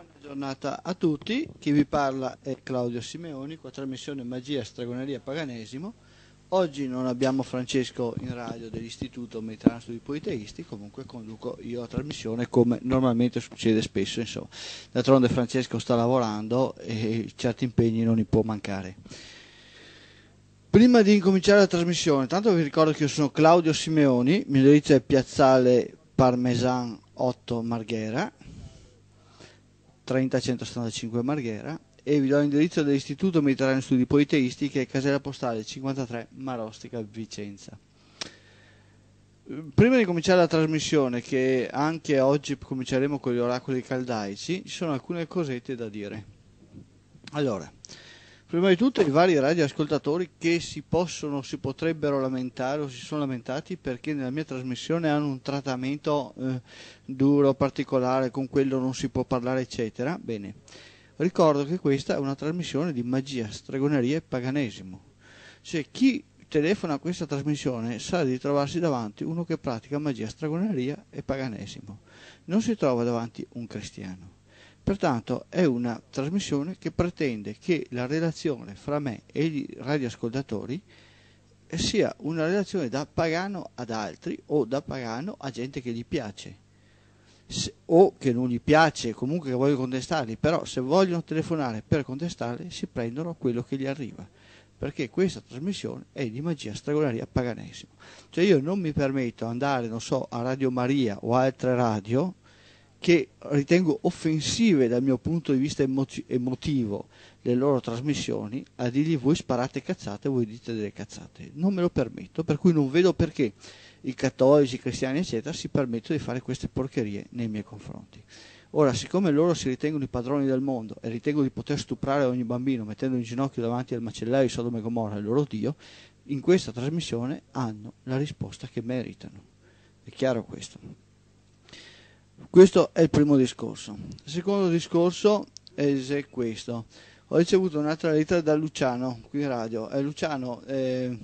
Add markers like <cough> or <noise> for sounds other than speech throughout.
Buona giornata a tutti, chi vi parla è Claudio Simeoni, con la trasmissione Magia, Stragoneria, Paganesimo. Oggi non abbiamo Francesco in radio dell'Istituto Mediterraneo Studi Politeisti, comunque conduco io la trasmissione come normalmente succede spesso, insomma. D'altronde Francesco sta lavorando e certi impegni non gli può mancare. Prima di incominciare la trasmissione, tanto vi ricordo che io sono Claudio Simeoni, mio indirizzo è Piazzale Parmesan 8 Marghera 30175 Marghera e vi do l'indirizzo dell'Istituto Mediterraneo Studi Politeisti che è casella postale 53 Marostica Vicenza. Prima di cominciare la trasmissione, che anche oggi cominceremo con gli oracoli caldaici, ci sono alcune cosette da dire. Allora, prima di tutto i vari radioascoltatori che si possono, si potrebbero lamentare o si sono lamentati perché nella mia trasmissione hanno un trattamento eh, duro, particolare, con quello non si può parlare, eccetera. Bene, ricordo che questa è una trasmissione di magia, stregoneria e paganesimo. Cioè, chi telefona a questa trasmissione sa di trovarsi davanti uno che pratica magia, stregoneria e paganesimo. Non si trova davanti un cristiano Pertanto è una trasmissione che pretende che la relazione fra me e i radioascoltatori sia una relazione da pagano ad altri o da pagano a gente che gli piace se, o che non gli piace, comunque che vogliono contestarli, però se vogliono telefonare per contestarli si prendono quello che gli arriva perché questa trasmissione è di magia stregoneria paganesimo. Cioè io non mi permetto di andare, non so, a Radio Maria o altre radio che ritengo offensive dal mio punto di vista emoti- emotivo le loro trasmissioni, a dirgli voi sparate cazzate, voi dite delle cazzate. Non me lo permetto, per cui non vedo perché i cattolici, i cristiani, eccetera, si permettono di fare queste porcherie nei miei confronti. Ora, siccome loro si ritengono i padroni del mondo e ritengono di poter stuprare ogni bambino mettendo in ginocchio davanti al macellaio di Sodome e Gomorra il loro Dio, in questa trasmissione hanno la risposta che meritano. È chiaro questo? Questo è il primo discorso. Il secondo discorso è questo. Ho ricevuto un'altra lettera da Luciano, qui in radio. Eh, Luciano, eh,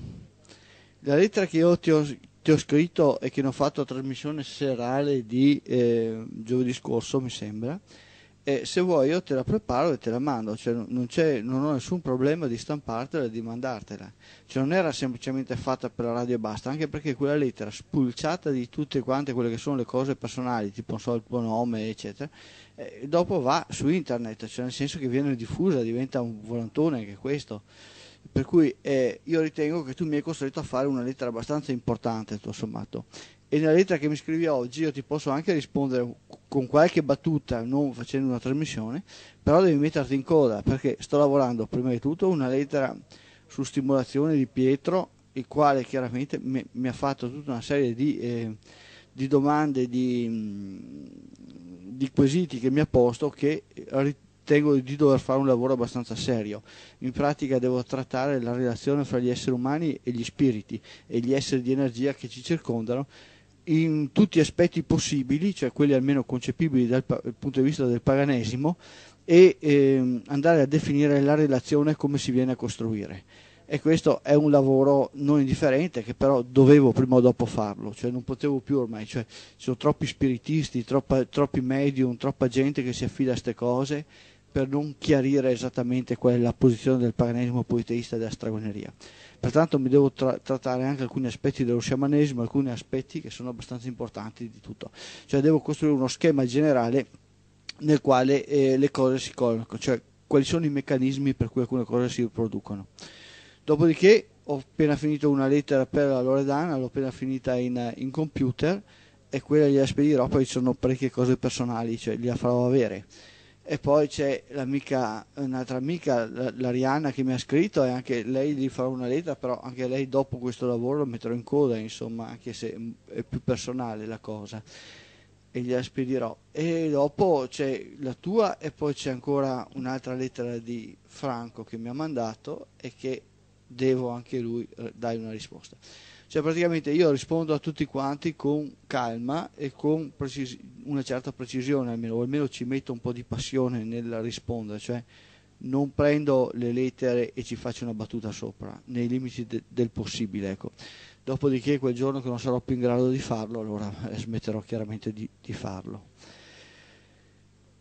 la lettera che io ti ho, ti ho, scritto e che ne ho fatto a trasmissione serale di eh, giovedì scorso, mi sembra, e se vuoi io te la preparo e te la mando, cioè non, non, ho nessun problema di stampartela e di mandartela, cioè non era semplicemente fatta per la radio e basta, anche perché quella lettera spulciata di tutte quante quelle che sono le cose personali, tipo so, il tuo nome eccetera, eh, dopo va su internet, cioè nel senso che viene diffusa, diventa un volantone anche questo, per cui eh, io ritengo che tu mi hai costretto a fare una lettera abbastanza importante tutto sommato e nella lettera che mi scrivi oggi io ti posso anche rispondere con qualche battuta, non facendo una trasmissione, però devi metterti in coda perché sto lavorando prima di tutto una lettera su stimolazione di Pietro, il quale chiaramente mi, mi ha fatto tutta una serie di, eh, di domande, di, mm, di, quesiti che mi ha posto che ritengo di dover fare un lavoro abbastanza serio. In pratica devo trattare la relazione fra gli esseri umani e gli spiriti e gli esseri di energia che ci circondano in tutti gli aspetti possibili, cioè quelli almeno concepibili dal, dal punto di vista del paganesimo, e ehm, andare a definire la relazione come si viene a costruire. E questo è un lavoro non indifferente che però dovevo prima o dopo farlo, cioè non potevo più ormai, cioè, ci sono troppi spiritisti, troppa, troppi medium, troppa gente che si affida a queste cose per non chiarire esattamente qual è la posizione del paganesimo politeista e della stragoneria. Pertanto mi devo tra- trattare anche alcuni aspetti dello sciamanesimo, alcuni aspetti che sono abbastanza importanti di tutto. Cioè devo costruire uno schema generale nel quale eh, le cose si collocano, cioè quali sono i meccanismi per cui alcune cose si riproducono. Dopodiché ho appena finito una lettera per la Loredana, l'ho appena finita in, in computer e quella gliela spedirò, poi ci sono parecchie cose personali, cioè gliela farò avere e poi c'è un'altra amica, l'Ariana, che mi ha scritto e anche lei gli farò una lettera, però anche lei dopo questo lavoro lo metterò in coda, insomma, anche se è più personale la cosa e gliela spedirò. E dopo c'è la tua e poi c'è ancora un'altra lettera di Franco che mi ha mandato e che devo anche lui eh, dare una risposta. Cioè praticamente io rispondo a tutti quanti con calma e con precis- una certa precisione almeno, o almeno ci metto un po' di passione nel rispondere, cioè non prendo le lettere e ci faccio una battuta sopra, nei limiti de- del possibile, ecco. Dopodiché quel giorno che non sarò più in grado di farlo, allora <laughs> smetterò chiaramente di, di farlo.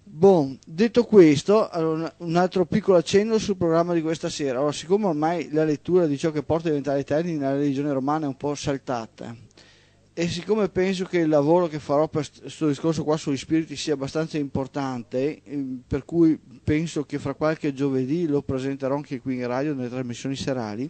Bon, detto questo, un altro piccolo accenno sul programma di questa sera. Allora, siccome ormai la lettura di ciò che porta a diventare eterni nella religione romana è un po' saltata, e siccome penso che il lavoro che farò per questo discorso qua sugli spiriti sia abbastanza importante, ehm, per cui penso che fra qualche giovedì lo presenterò anche qui in radio nelle trasmissioni serali,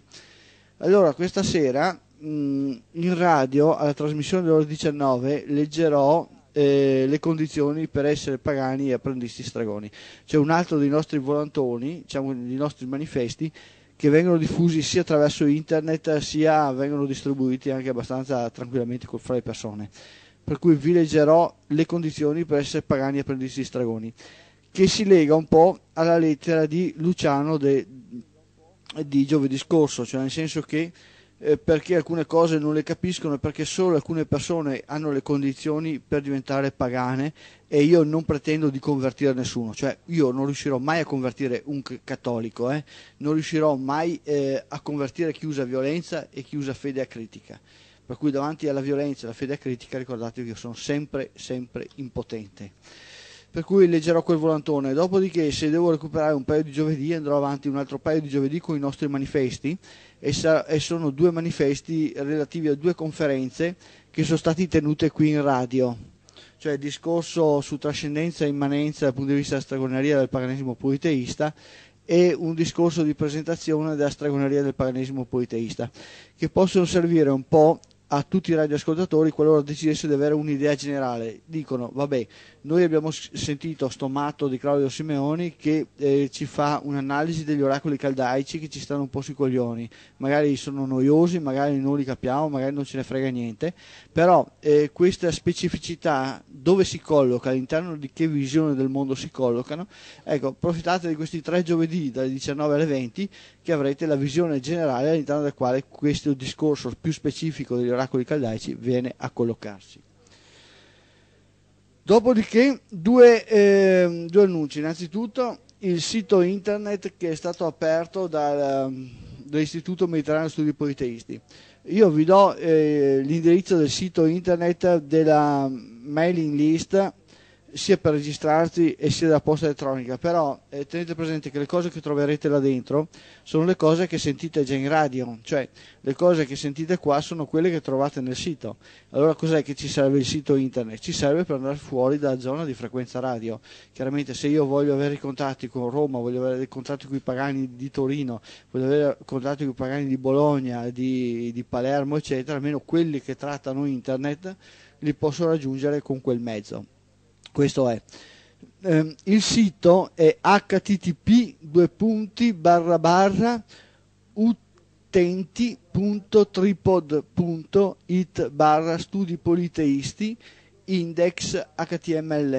allora questa sera in radio alla trasmissione delle ore 19 leggerò eh, le condizioni per essere pagani e apprendisti stragoni. C'è un altro dei nostri volantoni, diciamo dei nostri manifesti, che vengono diffusi sia attraverso internet sia vengono distribuiti anche abbastanza tranquillamente fra le persone. Per cui vi leggerò le condizioni per essere pagani e apprendisti stragoni, che si lega un po' alla lettera di Luciano de, di giovedì scorso, cioè nel senso che eh, perché alcune cose non le capiscono, perché solo alcune persone hanno le condizioni per diventare pagane e io non pretendo di convertire nessuno, cioè io non riuscirò mai a convertire un cattolico, eh? non riuscirò mai eh, a convertire chi usa violenza e chi usa fede a critica, Per cui davanti alla violenza e alla fede a critica ricordatevi che io sono sempre, sempre impotente. Per cui leggerò quel volantone, dopodiché se devo recuperare un paio di giovedì andrò avanti un altro paio di giovedì con i nostri manifesti e, sa- e sono due manifesti relativi a due conferenze che sono stati tenute qui in radio cioè il discorso su trascendenza e immanenza dal punto di vista della stragoneria del paganesimo politeista e un discorso di presentazione della stragoneria del paganesimo politeista, che possono servire un po' a tutti i radioascoltatori qualora decidesse di avere un'idea generale. Dicono, vabbè, noi abbiamo sentito sto matto di Claudio Simeoni che eh, ci fa un'analisi degli oracoli caldaici che ci stanno un po' sui coglioni, magari sono noiosi, magari non li capiamo, magari non ce ne frega niente, però eh, questa specificità dove si colloca, all'interno di che visione del mondo si collocano, ecco, approfittate di questi tre giovedì dalle 19 alle 20 che avrete la visione generale all'interno del quale questo discorso più specifico degli oracoli tabernacoli caldaici viene a collocarsi. Dopodiché due, eh, due annunci, innanzitutto il sito internet che è stato aperto dal, ehm, dall'Istituto Mediterraneo Studi Politeisti. Io vi do eh, l'indirizzo del sito internet della mailing list sia per registrarsi e sia da posta elettronica, però eh, tenete presente che le cose che troverete là dentro sono le cose che sentite già in radio, cioè le cose che sentite qua sono quelle che trovate nel sito. Allora cos'è che ci serve il sito internet? Ci serve per andare fuori dalla zona di frequenza radio. Chiaramente se io voglio avere i contatti con Roma, voglio avere i contatti con i pagani di Torino, voglio avere i contatti con i pagani di Bologna, di, di Palermo, eccetera, almeno quelli che trattano internet li posso raggiungere con quel mezzo questo è. Eh, il sito è http due punti barra barra utenti.tripod.it barra studi politeisti index html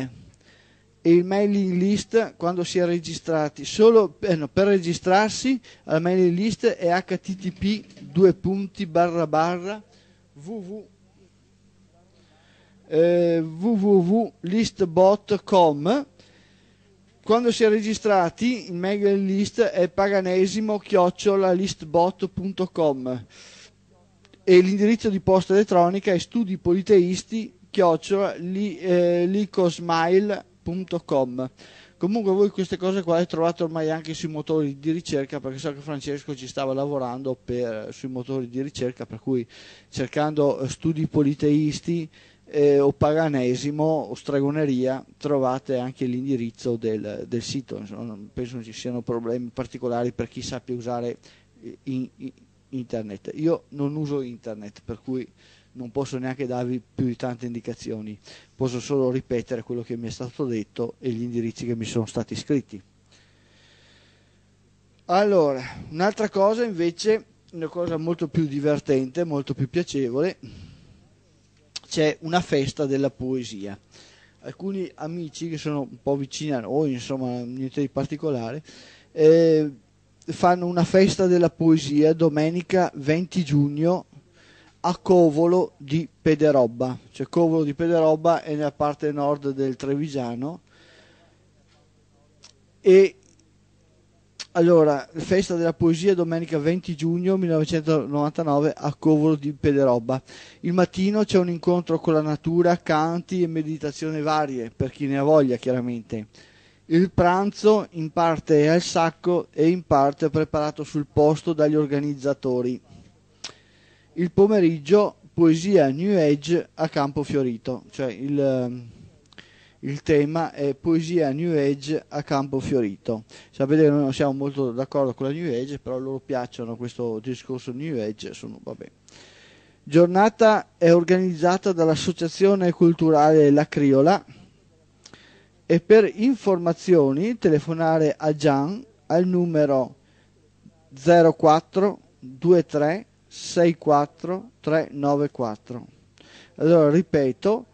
e il mailing list quando si è registrati solo eh no, per registrarsi alla mailing list è http due punti barra barra www eh, www.listbot.com. Quando si è registrati, il mailing list è paganesimo-listbot.com e l'indirizzo di posta elettronica è studipoliteisti-licosmile.com. Eh, Comunque voi queste cose qua le trovate ormai anche sui motori di ricerca perché so che Francesco ci stava lavorando per, sui motori di ricerca per cui cercando eh, studi politeisti eh, o paganesimo o stregoneria trovate anche l'indirizzo del, del sito, Insomma, non penso ci siano problemi particolari per chi sappia usare in, in internet. Io non uso internet, per cui non posso neanche darvi più di tante indicazioni, posso solo ripetere quello che mi è stato detto e gli indirizzi che mi sono stati scritti. Allora, un'altra cosa invece, una cosa molto più divertente, molto più piacevole, c'è una festa della poesia. Alcuni amici che sono un po' vicini a noi, insomma, niente di particolare, eh, fanno una festa della poesia domenica 20 giugno a Covolo di Pederobba. Cioè Covolo di Pederobba è nella parte nord del Trevigiano e allora, festa della poesia domenica 20 giugno 1999 a Covolo di Pederobba. Il mattino c'è un incontro con la natura, canti e meditazioni varie, per chi ne ha voglia chiaramente. Il pranzo in parte è al sacco e in parte è preparato sul posto dagli organizzatori. Il pomeriggio poesia New Age a Campo Fiorito, cioè il il tema è poesia New Age a campo fiorito. Sapete che noi non siamo molto d'accordo con la New Age, però loro piacciono questo discorso New Age, sono vabbè. Giornata è organizzata dall'Associazione Culturale La Criola e per informazioni telefonare a Gian al numero 04 23 64 394. Allora ripeto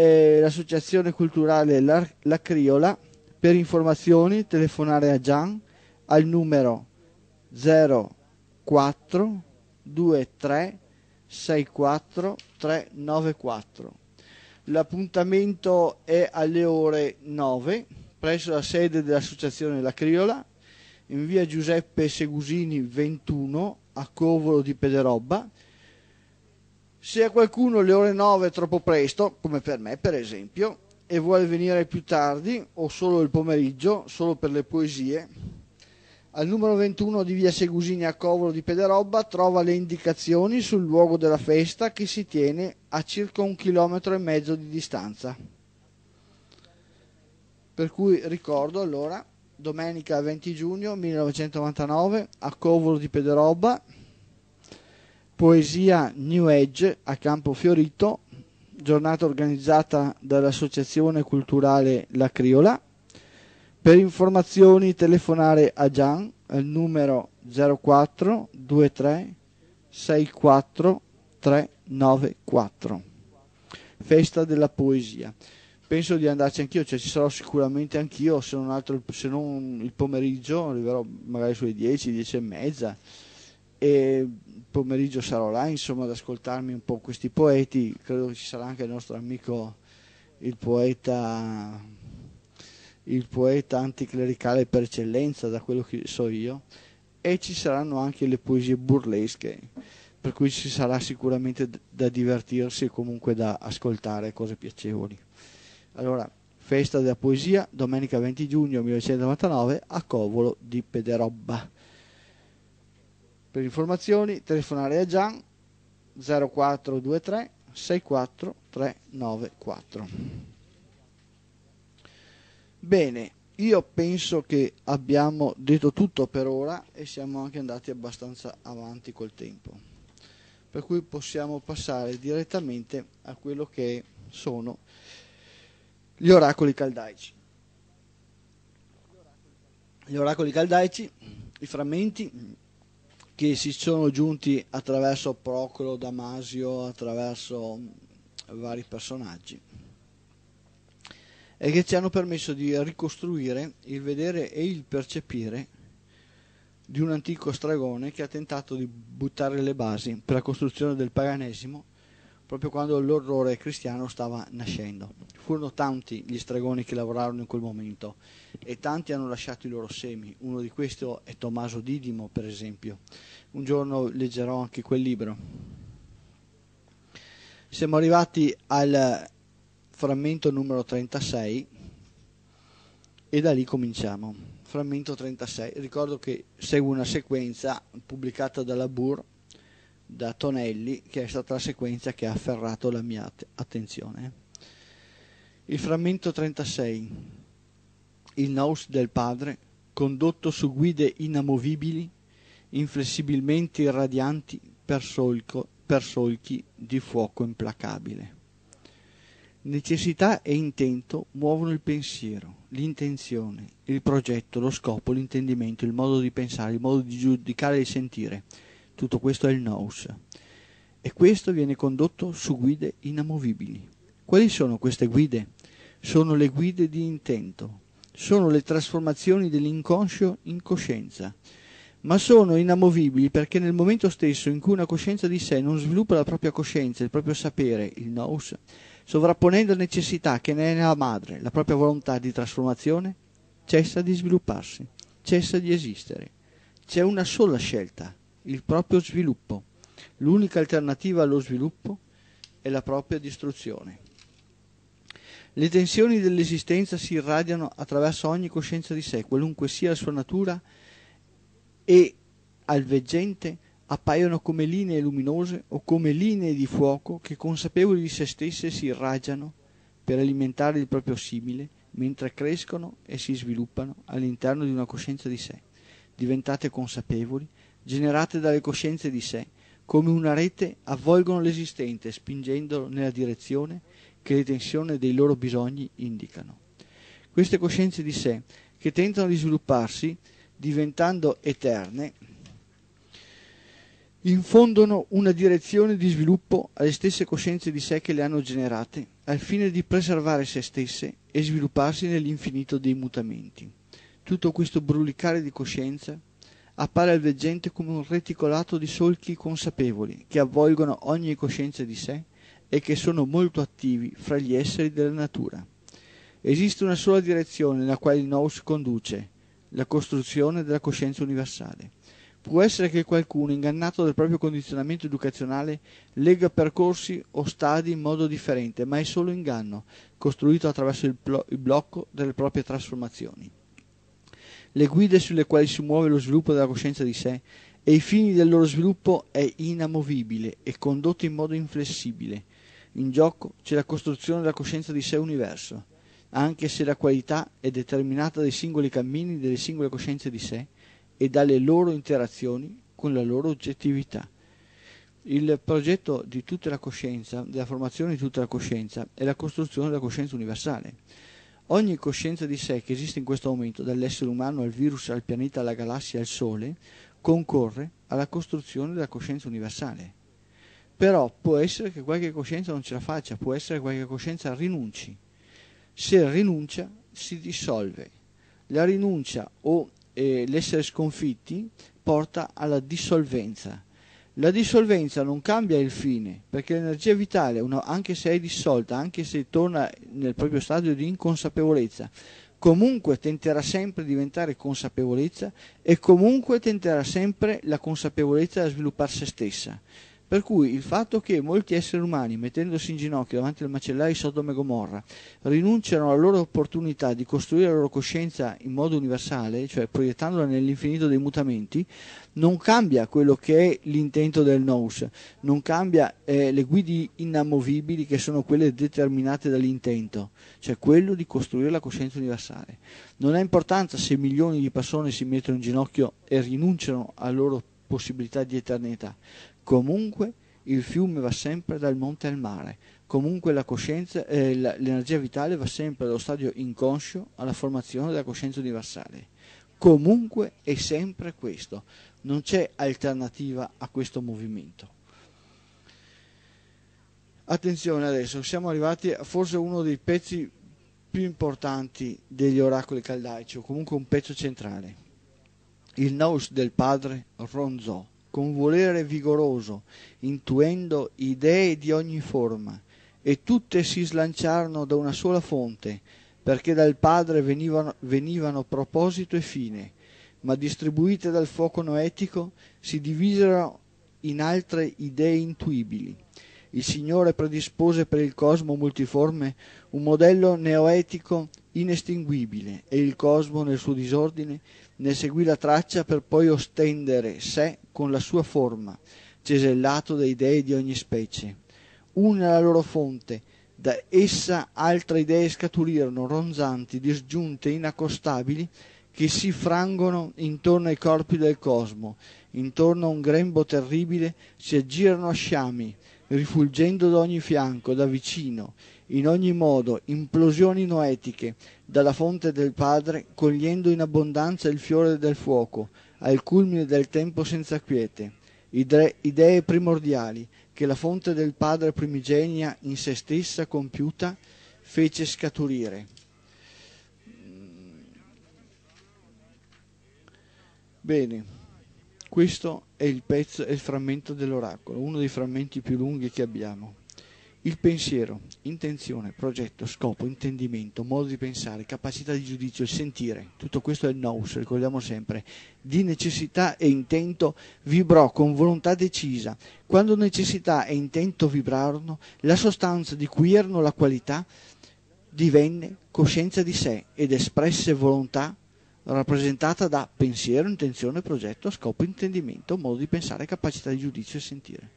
eh, l'Associazione Culturale La, La Criola. Per informazioni telefonare a Gian al numero 04 23 L'appuntamento è alle ore 9 presso la sede dell'Associazione La Criola in via Giuseppe Segusini 21 a Covolo di Pederobba se a qualcuno le ore 9 è troppo presto, come per me per esempio, e vuole venire più tardi o solo il pomeriggio, solo per le poesie, al numero 21 di via Segusini a Covolo di Pederobba trova le indicazioni sul luogo della festa che si tiene a circa un chilometro e mezzo di distanza. Per cui ricordo allora domenica 20 giugno 1999 a Covolo di Pederobba Poesia New Age a Campo Fiorito, giornata organizzata dall'Associazione Culturale La Criola. Per informazioni telefonare a Gian al numero 04 23 64 394. Festa della poesia. Penso di andarci anch'io, cioè ci sarò sicuramente anch'io, se non altro se non il pomeriggio, arriverò magari sulle 10, 10 e mezza. E pomeriggio sarò là insomma ad ascoltarmi un po' questi poeti credo che ci sarà anche il nostro amico il poeta il poeta anticlericale per eccellenza da quello che so io e ci saranno anche le poesie burlesche per cui ci sarà sicuramente da divertirsi e comunque da ascoltare cose piacevoli allora festa della poesia domenica 20 giugno 1999 a Covolo di Pederobba per informazioni telefonare a Gian 0423 64394. Bene, io penso che abbiamo detto tutto per ora e siamo anche andati abbastanza avanti col tempo. Per cui possiamo passare direttamente a quello che sono gli oracoli caldaici. Gli oracoli caldaici, i frammenti che si sono giunti attraverso Procolo, Damasio, attraverso mm, vari personaggi e che ci hanno permesso di ricostruire il vedere e il percepire di un antico stregone che ha tentato di buttare le basi per la costruzione del paganesimo proprio quando l'orrore cristiano stava nascendo. Furono tanti gli stregoni che lavorarono in quel momento e tanti hanno lasciato i loro semi. Uno di questi è Tommaso Didimo, per esempio. Un giorno leggerò anche quel libro. Siamo arrivati al frammento numero 36 e da lì cominciamo. Frammento 36. Ricordo che seguo una sequenza pubblicata dalla Burr da Tonelli, che è stata la sequenza che ha afferrato la mia att- attenzione. Eh. Il frammento 36, il nous del padre, condotto su guide inamovibili, inflessibilmente irradianti per, solco, per solchi di fuoco implacabile. Necessità e intento muovono il pensiero, l'intenzione, il progetto, lo scopo, l'intendimento, il modo di pensare, il modo di giudicare e di sentire – tutto questo è il nous. E questo viene condotto su guide inamovibili. Quali sono queste guide? Sono le guide di intento, sono le trasformazioni dell'inconscio in coscienza, ma sono inamovibili perché nel momento stesso in cui una coscienza di sé non sviluppa la propria coscienza, il proprio sapere, il nous, sovrapponendo necessità che ne è la madre, la propria volontà di trasformazione, cessa di svilupparsi, cessa di esistere. C'è una sola scelta, il proprio sviluppo. L'unica alternativa allo sviluppo è la propria distruzione. Le tensioni dell'esistenza si irradiano attraverso ogni coscienza di sé, qualunque sia la sua natura, e al veggente appaiono come linee luminose o come linee di fuoco che consapevoli di se stesse si irraggiano per alimentare il proprio simile mentre crescono e si sviluppano all'interno di una coscienza di sé. Diventate consapevoli generate dalle coscienze di sé, come una rete avvolgono l'esistente spingendolo nella direzione che le tensioni dei loro bisogni indicano. Queste coscienze di sé, che tentano di svilupparsi diventando eterne, infondono una direzione di sviluppo alle stesse coscienze di sé che le hanno generate, al fine di preservare se stesse e svilupparsi nell'infinito dei mutamenti. Tutto questo brulicare di coscienza appare al veggente come un reticolato di solchi consapevoli che avvolgono ogni coscienza di sé e che sono molto attivi fra gli esseri della natura. Esiste una sola direzione nella quale il nous conduce, la costruzione della coscienza universale. Può essere che qualcuno, ingannato dal proprio condizionamento educazionale, legga percorsi o stadi in modo differente, ma è solo inganno, costruito attraverso il, blo- il blocco delle proprie trasformazioni le guide sulle quali si muove lo sviluppo della coscienza di sé, e i fini del loro sviluppo è inamovibile e condotto in modo inflessibile. In gioco c'è la costruzione della coscienza di sé universo, anche se la qualità è determinata dai singoli cammini delle singole coscienze di sé e dalle loro interazioni con la loro oggettività. Il progetto di tutta la coscienza, della formazione di tutta la coscienza, è la costruzione della coscienza universale Ogni coscienza di sé che esiste in questo momento, dall'essere umano al virus, al pianeta, alla galassia, al Sole, concorre alla costruzione della coscienza universale. Però può essere che qualche coscienza non ce la faccia, può essere che qualche coscienza rinunci. Se rinuncia, si dissolve. La rinuncia o eh, l'essere sconfitti porta alla dissolvenza la dissolvenza non cambia il fine, perché l'energia vitale, una, anche se è dissolta, anche se torna nel proprio stadio di inconsapevolezza, comunque tenterà sempre di diventare consapevolezza e comunque tenterà sempre la consapevolezza a sviluppar se stessa. Per cui il fatto che molti esseri umani, mettendosi in ginocchio davanti al macellaio di Sodoma e Gomorra, rinunciano alla loro opportunità di costruire la loro coscienza in modo universale, cioè proiettandola nell'infinito dei mutamenti, non cambia quello che è l'intento del nous, non cambia eh, le guidi inamovibili che sono quelle determinate dall'intento, cioè quello di costruire la coscienza universale. Non ha importanza se milioni di persone si mettono in ginocchio e rinunciano alla loro possibilità di eternità comunque il fiume va sempre dal monte al mare, comunque eh, l'energia vitale va sempre dallo stadio inconscio alla formazione della coscienza universale. Comunque è sempre questo, non c'è alternativa a questo movimento. Attenzione adesso, siamo arrivati a forse uno dei pezzi più importanti degli oracoli caldaici, o comunque un pezzo centrale. Il nous del padre Ronzò con volere vigoroso, intuendo idee di ogni forma, e tutte si slanciarono da una sola fonte, perché dal Padre venivano, venivano proposito e fine, ma distribuite dal fuoco noetico si divisero in altre idee intuibili. Il Signore predispose per il cosmo multiforme un modello neoetico inestinguibile e il cosmo nel suo disordine ne seguì la traccia per poi ostendere sé con la sua forma, cesellato dai dei di ogni specie. Una la loro fonte, da essa altre idee scaturirono, ronzanti, disgiunte, inaccostabili, che si frangono intorno ai corpi del cosmo, intorno a un grembo terribile, si aggirano a sciami, rifulgendo da ogni fianco, da vicino, in ogni modo, implosioni noetiche, dalla fonte del Padre, cogliendo in abbondanza il fiore del fuoco, al culmine del tempo senza quiete, idee primordiali che la fonte del Padre primigenia in se stessa compiuta fece scaturire. Bene, questo è il pezzo, è il frammento dell'oracolo, uno dei frammenti più lunghi che abbiamo. Il pensiero, intenzione, progetto, scopo, intendimento, modo di pensare, capacità di giudizio, il sentire, tutto questo è il nous, ricordiamo sempre, di necessità e intento vibrò con volontà decisa. Quando necessità e intento vibrarono, la sostanza di cui erano la qualità divenne coscienza di sé ed espresse volontà rappresentata da pensiero, intenzione, progetto, scopo, intendimento, modo di pensare, capacità di giudizio e sentire.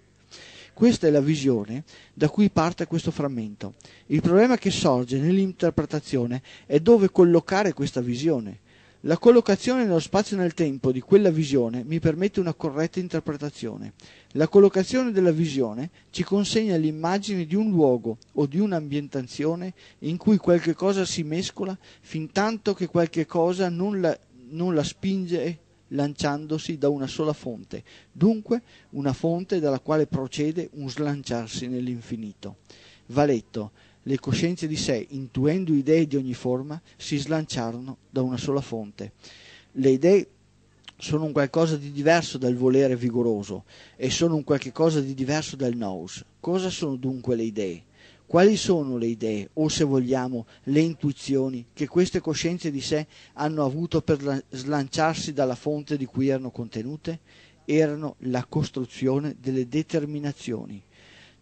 Questa è la visione da cui parte questo frammento. Il problema che sorge nell'interpretazione è dove collocare questa visione. La collocazione nello spazio e nel tempo di quella visione mi permette una corretta interpretazione. La collocazione della visione ci consegna l'immagine di un luogo o di un'ambientazione in cui qualche cosa si mescola fin tanto che qualche cosa non la, non la spinge lanciandosi da una sola fonte, dunque una fonte dalla quale procede un slanciarsi nell'infinito. Va letto, le coscienze di sé, intuendo idee di ogni forma, si slanciarono da una sola fonte. Le idee sono un qualcosa di diverso dal volere vigoroso e sono un qualche cosa di diverso dal nous. Cosa sono dunque le idee? Quali sono le idee, o se vogliamo, le intuizioni che queste coscienze di sé hanno avuto per slanciarsi dalla fonte di cui erano contenute? Erano la costruzione delle determinazioni.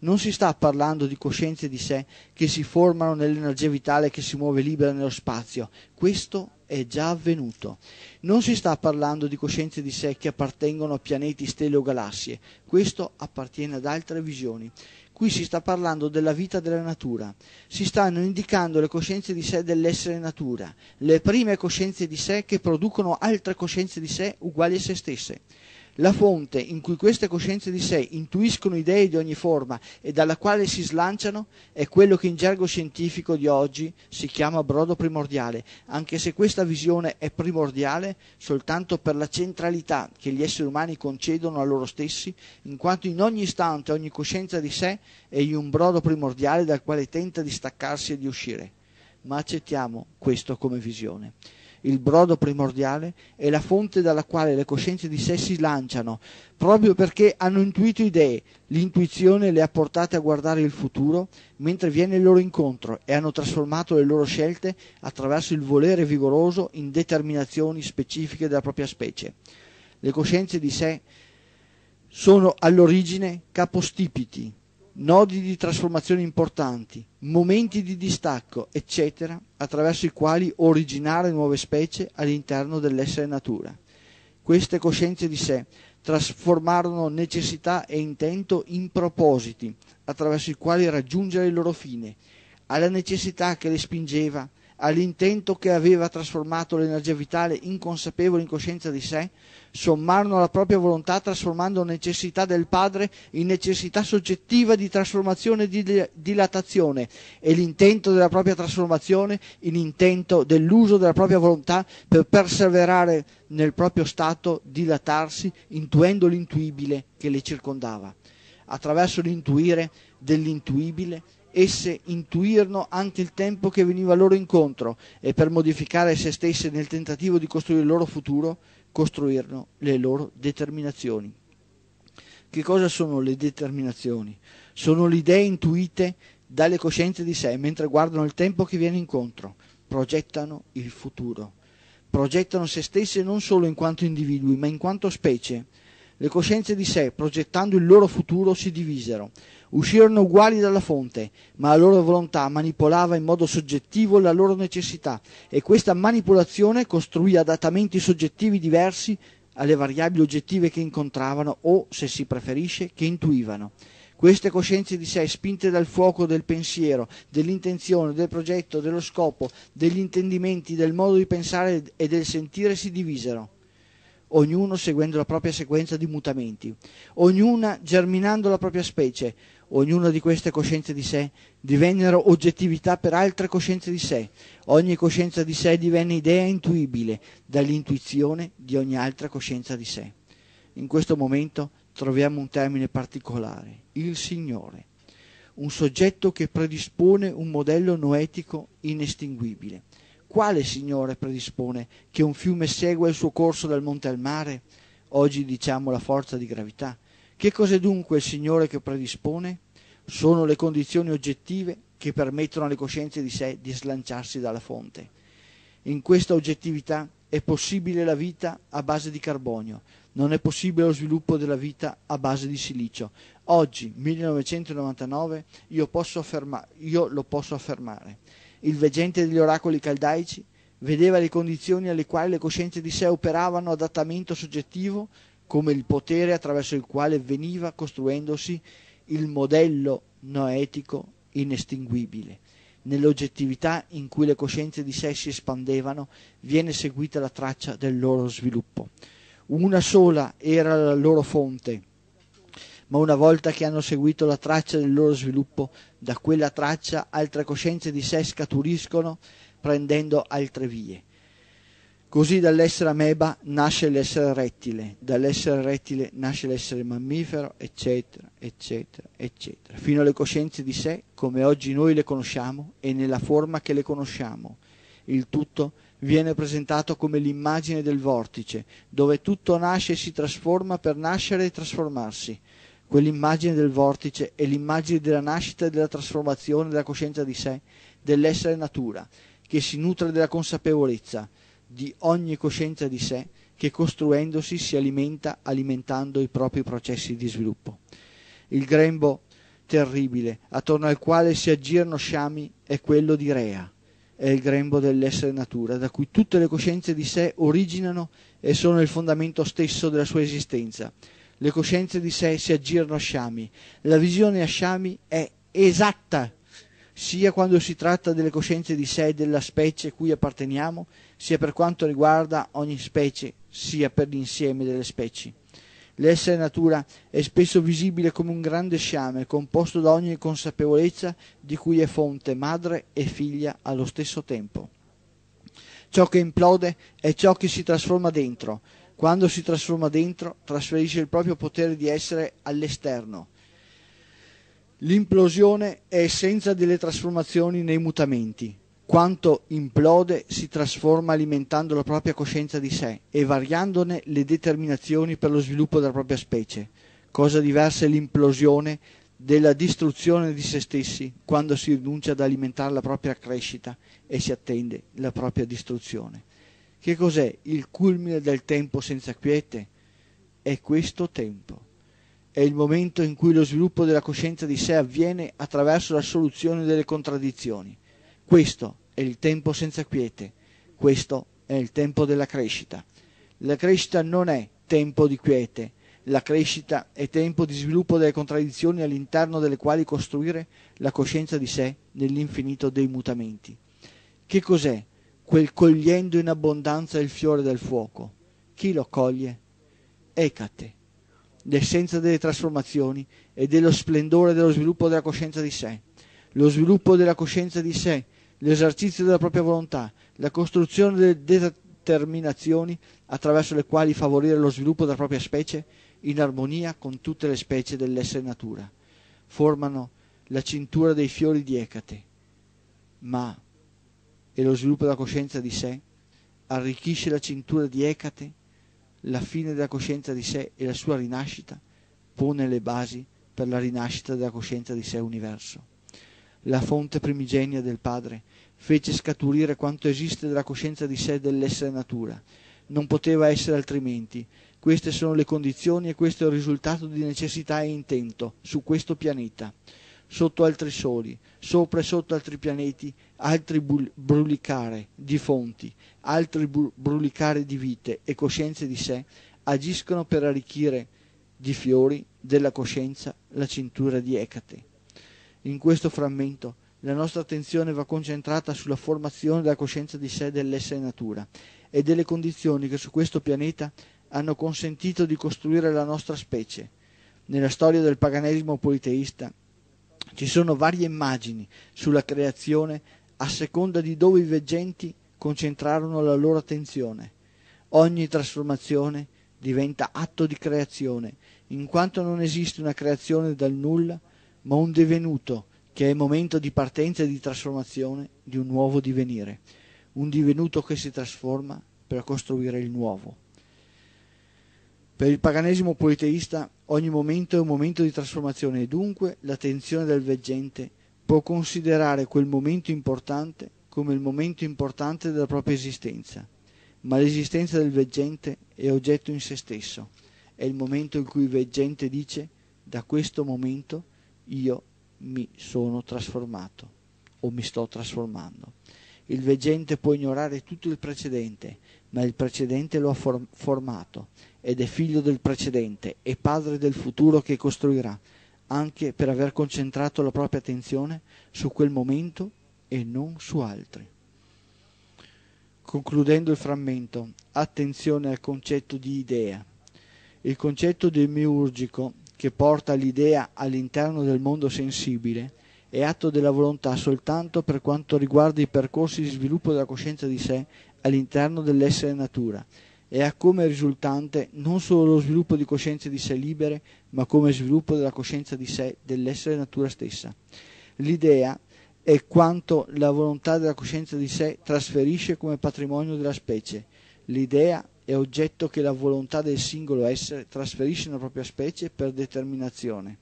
Non si sta parlando di coscienze di sé che si formano nell'energia vitale che si muove libera nello spazio. Questo è già avvenuto. Non si sta parlando di coscienze di sé che appartengono a pianeti, stelle o galassie. Questo appartiene ad altre visioni. Qui si sta parlando della vita della natura, si stanno indicando le coscienze di sé dell'essere natura, le prime coscienze di sé che producono altre coscienze di sé uguali a se stesse. La fonte in cui queste coscienze di sé intuiscono idee di ogni forma e dalla quale si slanciano è quello che in gergo scientifico di oggi si chiama brodo primordiale, anche se questa visione è primordiale soltanto per la centralità che gli esseri umani concedono a loro stessi, in quanto in ogni istante ogni coscienza di sé è in un brodo primordiale dal quale tenta di staccarsi e di uscire. Ma accettiamo questo come visione il brodo primordiale, è la fonte dalla quale le coscienze di sé si lanciano, proprio perché hanno intuito idee, l'intuizione le ha portate a guardare il futuro mentre viene il loro incontro e hanno trasformato le loro scelte attraverso il volere vigoroso in determinazioni specifiche della propria specie. Le coscienze di sé sono all'origine capostipiti nodi di trasformazione importanti, momenti di distacco, eccetera, attraverso i quali originare nuove specie all'interno dell'essere natura. Queste coscienze di sé trasformarono necessità e intento in propositi, attraverso i quali raggiungere il loro fine. Alla necessità che le spingeva all'intento che aveva trasformato l'energia vitale inconsapevole in coscienza di sé, sommarono la propria volontà trasformando necessità del padre in necessità soggettiva di trasformazione e di dilatazione e l'intento della propria trasformazione in intento dell'uso della propria volontà per perseverare nel proprio stato, dilatarsi, intuendo l'intuibile che le circondava. Attraverso l'intuire dell'intuibile esse intuirono anche il tempo che veniva loro incontro e per modificare se stesse nel tentativo di costruire il loro futuro, costruirono le loro determinazioni. Che cosa sono le determinazioni? Sono le idee intuite dalle coscienze di sé mentre guardano il tempo che viene incontro, progettano il futuro, progettano se stesse non solo in quanto individui, ma in quanto specie, le coscienze di sé, progettando il loro futuro, si divisero. Uscirono uguali dalla fonte, ma la loro volontà manipolava in modo soggettivo la loro necessità e questa manipolazione costruì adattamenti soggettivi diversi alle variabili oggettive che incontravano o, se si preferisce, che intuivano. Queste coscienze di sé, spinte dal fuoco del pensiero, dell'intenzione, del progetto, dello scopo, degli intendimenti, del modo di pensare e del sentire, si divisero ognuno seguendo la propria sequenza di mutamenti, ognuna germinando la propria specie, ognuna di queste coscienze di sé divennero oggettività per altre coscienze di sé, ogni coscienza di sé divenne idea intuibile dall'intuizione di ogni altra coscienza di sé. In questo momento troviamo un termine particolare, il Signore, un soggetto che predispone un modello noetico inestinguibile. Quale Signore predispone che un fiume segua il suo corso dal monte al mare? Oggi diciamo la forza di gravità. Che cos'è dunque il Signore che predispone? Sono le condizioni oggettive che permettono alle coscienze di sé di slanciarsi dalla fonte. In questa oggettività è possibile la vita a base di carbonio, non è possibile lo sviluppo della vita a base di silicio. Oggi, 1999, io, posso afferma- io lo posso affermare il veggente degli oracoli caldaici, vedeva le condizioni alle quali le coscienze di sé operavano adattamento soggettivo come il potere attraverso il quale veniva costruendosi il modello noetico inestinguibile. Nell'oggettività in cui le coscienze di sé si espandevano viene seguita la traccia del loro sviluppo. Una sola era la loro fonte, ma una volta che hanno seguito la traccia del loro sviluppo, da quella traccia altre coscienze di sé scaturiscono prendendo altre vie. Così dall'essere ameba nasce l'essere rettile, dall'essere rettile nasce l'essere mammifero, eccetera, eccetera, eccetera, fino alle coscienze di sé come oggi noi le conosciamo e nella forma che le conosciamo. Il tutto viene presentato come l'immagine del vortice, dove tutto nasce e si trasforma per nascere e trasformarsi, quell'immagine del vortice è l'immagine della nascita e della trasformazione della coscienza di sé, dell'essere natura, che si nutre della consapevolezza di ogni coscienza di sé che costruendosi si alimenta alimentando i propri processi di sviluppo. Il grembo terribile attorno al quale si aggirano sciami è quello di Rea, è il grembo dell'essere natura, da cui tutte le coscienze di sé originano e sono il fondamento stesso della sua esistenza le coscienze di sé si aggirano a sciami. La visione a sciami è esatta, sia quando si tratta delle coscienze di sé e della specie a cui apparteniamo, sia per quanto riguarda ogni specie, sia per l'insieme delle specie. L'essere natura è spesso visibile come un grande sciame composto da ogni consapevolezza di cui è fonte madre e figlia allo stesso tempo. Ciò che implode è ciò che si trasforma dentro, quando si trasforma dentro, trasferisce il proprio potere di essere all'esterno. L'implosione è essenza delle trasformazioni nei mutamenti. Quanto implode si trasforma alimentando la propria coscienza di sé e variandone le determinazioni per lo sviluppo della propria specie. Cosa diversa è l'implosione della distruzione di se stessi quando si rinuncia ad alimentare la propria crescita e si attende la propria distruzione. Che cos'è il culmine del tempo senza quiete? È questo tempo. È il momento in cui lo sviluppo della coscienza di sé avviene attraverso la soluzione delle contraddizioni. Questo è il tempo senza quiete. Questo è il tempo della crescita. La crescita non è tempo di quiete. La crescita è tempo di sviluppo delle contraddizioni all'interno delle quali costruire la coscienza di sé nell'infinito dei mutamenti. Che cos'è quel cogliendo in abbondanza il fiore del fuoco. Chi lo coglie? Ecate, l'essenza delle trasformazioni e dello splendore dello sviluppo della coscienza di sé. Lo sviluppo della coscienza di sé, l'esercizio della propria volontà, la costruzione delle determinazioni attraverso le quali favorire lo sviluppo della propria specie in armonia con tutte le specie dell'essere natura. Formano la cintura dei fiori di Ecate. Ma e lo sviluppo della coscienza di sé, arricchisce la cintura di Ecate, la fine della coscienza di sé e la sua rinascita, pone le basi per la rinascita della coscienza di sé universo. La fonte primigenia del Padre fece scaturire quanto esiste della coscienza di sé e dell'essere natura. Non poteva essere altrimenti. Queste sono le condizioni e questo è il risultato di necessità e intento su questo pianeta sotto altri soli, sopra e sotto altri pianeti, altri bul- brulicare di fonti, altri bu- brulicare di vite e coscienze di sé, agiscono per arricchire di fiori della coscienza la cintura di Ecate. In questo frammento la nostra attenzione va concentrata sulla formazione della coscienza di sé dell'essere natura e delle condizioni che su questo pianeta hanno consentito di costruire la nostra specie. Nella storia del paganesimo politeista ci sono varie immagini sulla creazione a seconda di dove i veggenti concentrarono la loro attenzione. Ogni trasformazione diventa atto di creazione, in quanto non esiste una creazione dal nulla, ma un divenuto che è momento di partenza e di trasformazione di un nuovo divenire, un divenuto che si trasforma per costruire il nuovo. Per il paganesimo politeista Ogni momento è un momento di trasformazione e dunque l'attenzione del veggente può considerare quel momento importante come il momento importante della propria esistenza, ma l'esistenza del veggente è oggetto in se stesso, è il momento in cui il veggente dice da questo momento io mi sono trasformato o mi sto trasformando. Il veggente può ignorare tutto il precedente, ma il precedente lo ha for- formato ed è figlio del precedente e padre del futuro che costruirà, anche per aver concentrato la propria attenzione su quel momento e non su altri. Concludendo il frammento, attenzione al concetto di idea. Il concetto demiurgico che porta l'idea all'interno del mondo sensibile è atto della volontà soltanto per quanto riguarda i percorsi di sviluppo della coscienza di sé all'interno dell'essere natura e ha come risultante non solo lo sviluppo di coscienze di sé libere, ma come sviluppo della coscienza di sé dell'essere natura stessa. L'idea è quanto la volontà della coscienza di sé trasferisce come patrimonio della specie. L'idea è oggetto che la volontà del singolo essere trasferisce nella propria specie per determinazione.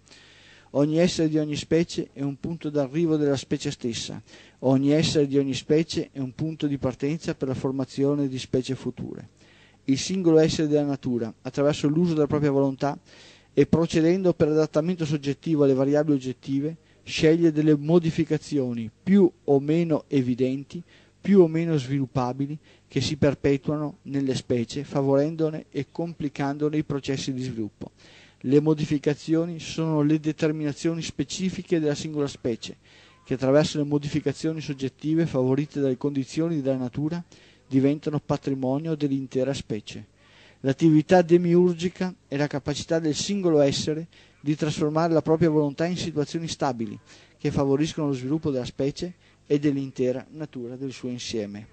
Ogni essere di ogni specie è un punto d'arrivo della specie stessa, ogni essere di ogni specie è un punto di partenza per la formazione di specie future. Il singolo essere della natura, attraverso l'uso della propria volontà e procedendo per adattamento soggettivo alle variabili oggettive, sceglie delle modificazioni più o meno evidenti, più o meno sviluppabili, che si perpetuano nelle specie, favorendone e complicandone i processi di sviluppo. Le modificazioni sono le determinazioni specifiche della singola specie, che attraverso le modificazioni soggettive favorite dalle condizioni della natura diventano patrimonio dell'intera specie. L'attività demiurgica è la capacità del singolo essere di trasformare la propria volontà in situazioni stabili, che favoriscono lo sviluppo della specie e dell'intera natura del suo insieme.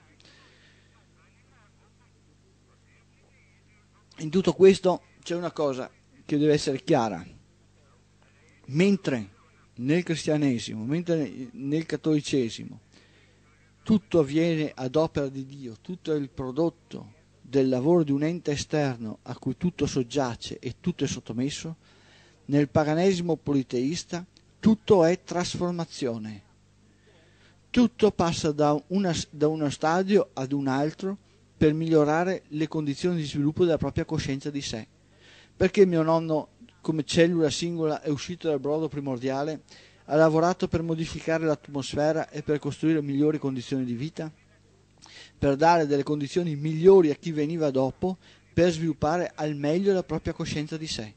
In tutto questo c'è una cosa che deve essere chiara. Mentre nel cristianesimo, mentre nel cattolicesimo, tutto avviene ad opera di Dio, tutto è il prodotto del lavoro di un ente esterno a cui tutto soggiace e tutto è sottomesso, nel paganesimo politeista tutto è trasformazione. Tutto passa da, una, da uno stadio ad un altro per migliorare le condizioni di sviluppo della propria coscienza di sé perché mio nonno, come cellula singola, è uscito dal brodo primordiale, ha lavorato per modificare l'atmosfera e per costruire migliori condizioni di vita, per dare delle condizioni migliori a chi veniva dopo, per sviluppare al meglio la propria coscienza di sé.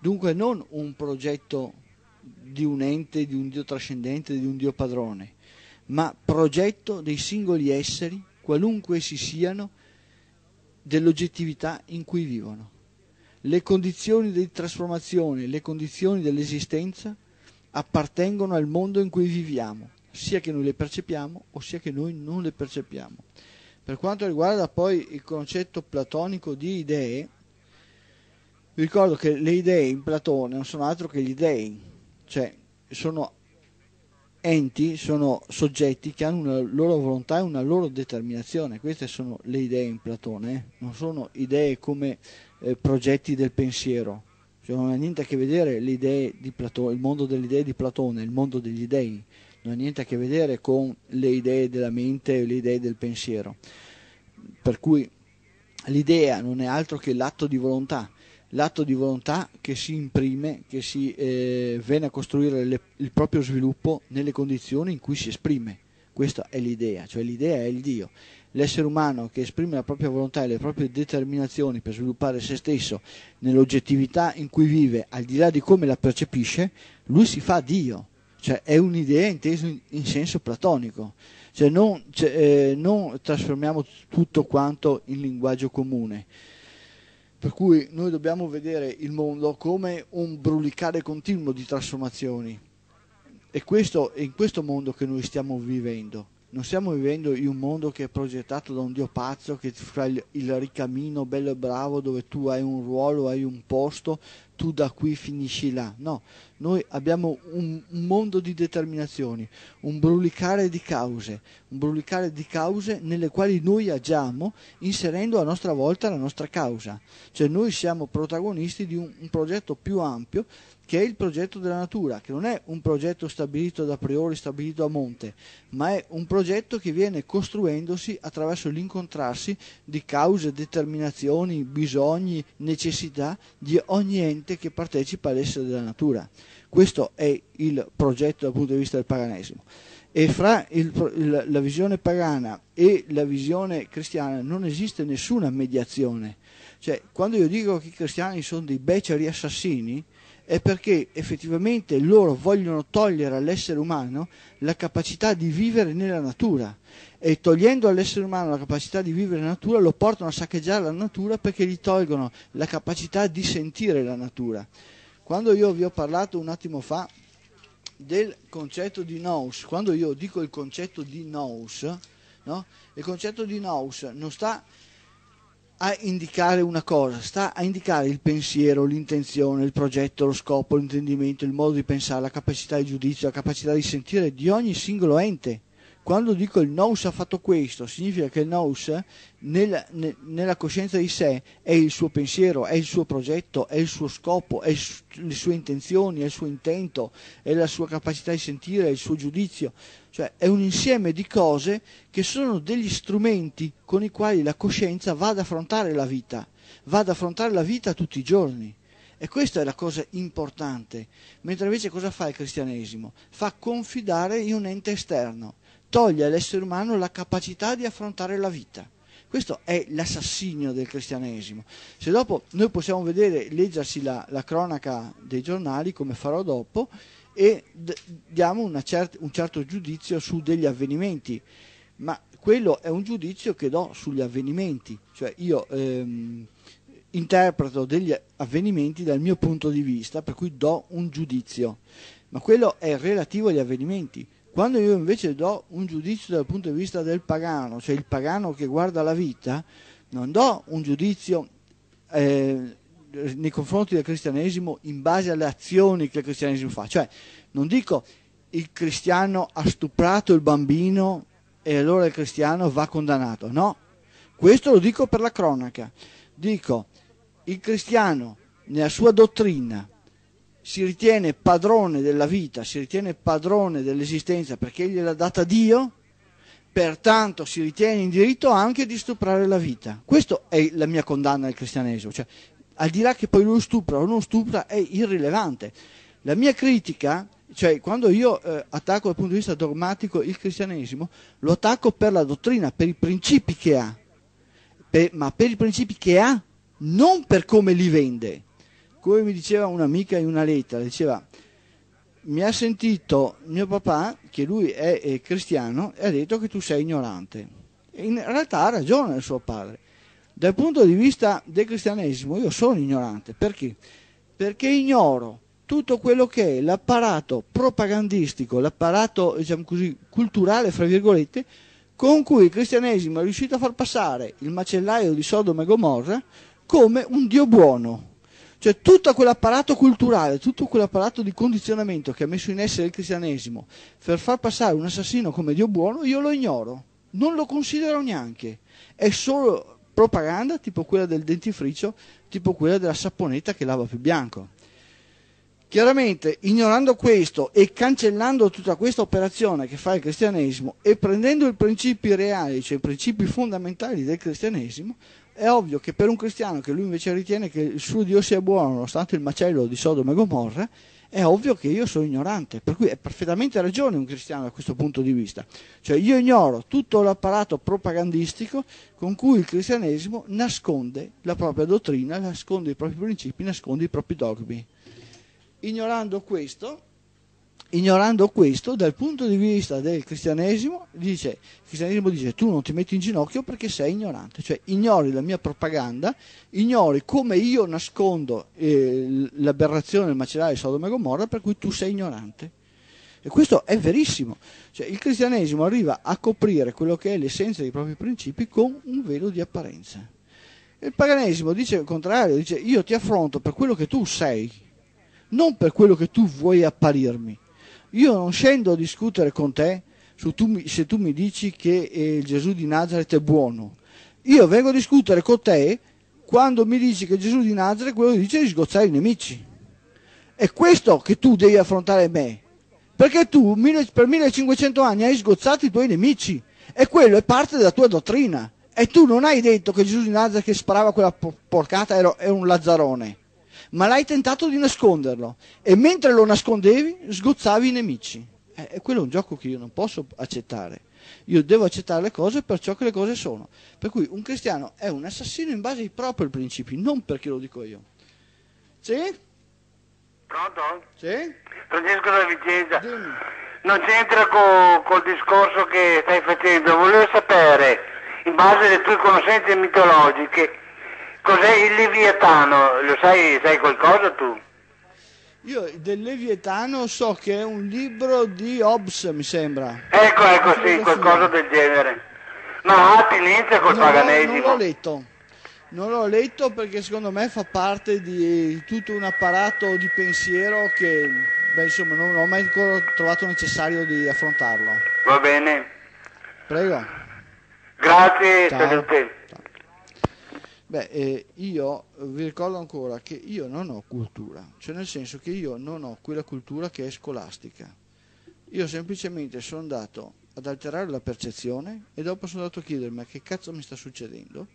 Dunque non un progetto di un ente, di un Dio trascendente, di un Dio padrone, ma progetto dei singoli esseri, qualunque essi siano, dell'oggettività in cui vivono le condizioni di trasformazione, le condizioni dell'esistenza appartengono al mondo in cui viviamo, sia che noi le percepiamo o sia che noi non le percepiamo. Per quanto riguarda poi il concetto platonico di idee, vi ricordo che le idee in Platone non sono altro che gli dei, cioè sono enti, sono soggetti che hanno una loro volontà e una loro determinazione. Queste sono le idee in Platone, eh? non sono idee come eh, progetti del pensiero, cioè, non ha niente a che vedere Platone, il mondo delle idee di Platone, il mondo degli dei, non ha niente a che vedere con le idee della mente e le idee del pensiero. Per cui l'idea non è altro che l'atto di volontà, l'atto di volontà che si imprime, che si eh, viene a costruire le, il proprio sviluppo nelle condizioni in cui si esprime. Questa è l'idea, cioè l'idea è il Dio. L'essere umano che esprime la propria volontà e le proprie determinazioni per sviluppare se stesso nell'oggettività in cui vive, al di là di come la percepisce, lui si fa Dio. Cioè è un'idea intesa in, senso platonico. Cioè non, cioè, eh, non trasformiamo tutto quanto in linguaggio comune. Per cui noi dobbiamo vedere il mondo come un brulicare continuo di trasformazioni. E questo, è in questo mondo che noi stiamo vivendo non stiamo vivendo in un mondo che è progettato da un dio pazzo che fa il, il ricamino bello e bravo dove tu hai un ruolo, hai un posto, tu da qui finisci là. No, noi abbiamo un, un mondo di determinazioni, un brulicare di cause, un brulicare di cause nelle quali noi agiamo inserendo a nostra volta la nostra causa. Cioè noi siamo protagonisti di un, un progetto più ampio che è il progetto della natura, che non è un progetto stabilito da priori, stabilito a monte, ma è un progetto che viene costruendosi attraverso l'incontrarsi di cause, determinazioni, bisogni, necessità di ogni ente che partecipa all'essere della natura. Questo è il progetto dal punto di vista del paganesimo. E fra il, la visione pagana e la visione cristiana non esiste nessuna mediazione. Cioè, quando io dico che i cristiani sono dei beceri assassini, è perché effettivamente loro vogliono togliere all'essere umano la capacità di vivere nella natura e togliendo all'essere umano la capacità di vivere nella natura lo portano a saccheggiare la natura perché gli tolgono la capacità di sentire la natura. Quando io vi ho parlato un attimo fa del concetto di nous, quando io dico il concetto di nous, no? il concetto di nous non sta a indicare una cosa, sta a indicare il pensiero, l'intenzione, il progetto, lo scopo, l'intendimento, il modo di pensare, la capacità di giudizio, la capacità di sentire di ogni singolo ente quando dico il nous ha fatto questo, significa che il nous nel, ne, nella coscienza di sé è il suo pensiero, è il suo progetto, è il suo scopo, è su, le sue intenzioni, è il suo intento, è la sua capacità di sentire, è il suo giudizio. Cioè è un insieme di cose che sono degli strumenti con i quali la coscienza va ad affrontare la vita, va ad affrontare la vita tutti i giorni. E questa è la cosa importante. Mentre invece cosa fa il cristianesimo? Fa confidare in un ente esterno toglie all'essere umano la capacità di affrontare la vita. Questo è l'assassinio del cristianesimo. Se dopo noi possiamo vedere, leggersi la, la cronaca dei giornali, come farò dopo, e d- diamo cert- un certo giudizio su degli avvenimenti, ma quello è un giudizio che do sugli avvenimenti, cioè io ehm, interpreto degli avvenimenti dal mio punto di vista, per cui do un giudizio, ma quello è relativo agli avvenimenti. Quando io invece do un giudizio dal punto di vista del pagano, cioè il pagano che guarda la vita, non do un giudizio eh, nei confronti del cristianesimo in base alle azioni che il cristianesimo fa. Cioè, non dico il cristiano ha stuprato il bambino e allora il cristiano va condannato. No, questo lo dico per la cronaca. Dico, il cristiano nella sua dottrina si ritiene padrone della vita, si ritiene padrone dell'esistenza perché gliela ha data Dio, pertanto si ritiene in diritto anche di stuprare la vita. Questa è la mia condanna al cristianesimo, cioè, al di là che poi lui stupra o non stupra è irrilevante. La mia critica, cioè quando io eh, attacco dal punto di vista dogmatico il cristianesimo, lo attacco per la dottrina, per i principi che ha, per, ma per i principi che ha, non per come li vende come mi diceva un'amica in una lettera, diceva mi ha sentito mio papà, che lui è, è cristiano, e ha detto che tu sei ignorante. E in realtà ha ragione il suo padre. Dal punto di vista del cristianesimo io sono ignorante. Perché? Perché ignoro tutto quello che è l'apparato propagandistico, l'apparato diciamo così, culturale, fra virgolette, con cui il cristianesimo è riuscito a far passare il macellaio di Sodoma e Gomorra come un Dio buono, cioè tutto quell'apparato culturale, tutto quell'apparato di condizionamento che ha messo in essere il cristianesimo per far passare un assassino come Dio buono, io lo ignoro, non lo considero neanche. È solo propaganda tipo quella del dentifricio, tipo quella della saponetta che lava più bianco. Chiaramente, ignorando questo e cancellando tutta questa operazione che fa il cristianesimo e prendendo i principi reali, cioè i principi fondamentali del cristianesimo, è ovvio che per un cristiano che lui invece ritiene che il suo Dio sia buono, nonostante il macello di Sodoma e Gomorra, è ovvio che io sono ignorante, per cui è perfettamente ragione un cristiano da questo punto di vista. Cioè io ignoro tutto l'apparato propagandistico con cui il cristianesimo nasconde la propria dottrina, nasconde i propri principi, nasconde i propri dogmi. Ignorando questo, ignorando questo dal punto di vista del cristianesimo, dice, il cristianesimo dice tu non ti metti in ginocchio perché sei ignorante, cioè ignori la mia propaganda, ignori come io nascondo eh, l'aberrazione del di Sodoma e Gomorra per cui tu sei ignorante. E questo è verissimo, cioè, il cristianesimo arriva a coprire quello che è l'essenza dei propri principi con un velo di apparenza. Il paganesimo dice il contrario, dice io ti affronto per quello che tu sei, non per quello che tu vuoi apparirmi. Io non scendo a discutere con te tu, se tu mi dici che eh, Gesù di Nazareth è buono. Io vengo a discutere con te quando mi dici che Gesù di Nazareth è quello che dice di sgozzare i nemici. È questo che tu devi affrontare me. Perché tu per 1500 anni hai sgozzato i tuoi nemici e quello è parte della tua dottrina. E tu non hai detto che Gesù di Nazareth che sparava quella porcata era un lazzarone ma l'hai tentato di nasconderlo e mentre lo nascondevi sgozzavi i nemici. Eh, e quello è un gioco che io non posso accettare. Io devo accettare le cose per ciò che le cose sono. Per cui un cristiano è un assassino in base ai propri principi, non perché lo dico io. Sì? Pronto? Sì? Francesco da Vicenza. Dimmi. Non c'entra co, col discorso che stai facendo, volevo sapere, in base alle tue conoscenze mitologiche, Cos'è il Leviatano? Lo sai, sai qualcosa tu? Io del Leviatano so che è un libro di Hobbes, mi sembra. Ecco, ecco, sì, qualcosa del genere. No, ha attinenza col no, paganesimo? Non l'ho letto. Non l'ho letto perché secondo me fa parte di tutto un apparato di pensiero che, beh, insomma, non ho mai ancora trovato necessario di affrontarlo. Va bene. Prego. Grazie, Ciao. salute. Ciao. Beh, eh, io eh, vi ricordo ancora che io non ho cultura, cioè nel senso che io non ho quella cultura che è scolastica. Io semplicemente sono andato ad alterare la percezione e dopo sono andato a chiedermi che cazzo mi sta succedendo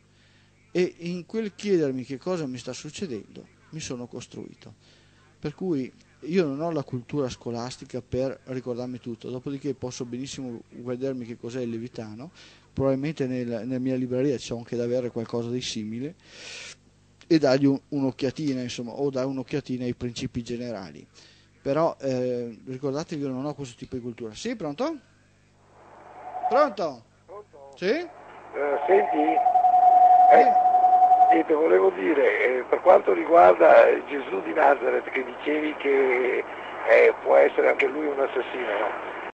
e in quel chiedermi che cosa mi sta succedendo mi sono costruito. Per cui io non ho la cultura scolastica per ricordarmi tutto, dopodiché posso benissimo vedermi che cos'è il Levitano probabilmente nel, nella mia libreria c'è anche da avere qualcosa di simile e dargli un, un'occhiatina, insomma, o dare un'occhiatina ai principi generali. Però eh, ricordatevi, io non ho questo tipo di cultura. Sì, pronto? Pronto? Pronto? Sì? Eh, senti, eh, eh. ti volevo dire, eh, per quanto riguarda Gesù di Nazareth, che dicevi che eh, può essere anche lui un assassino, no?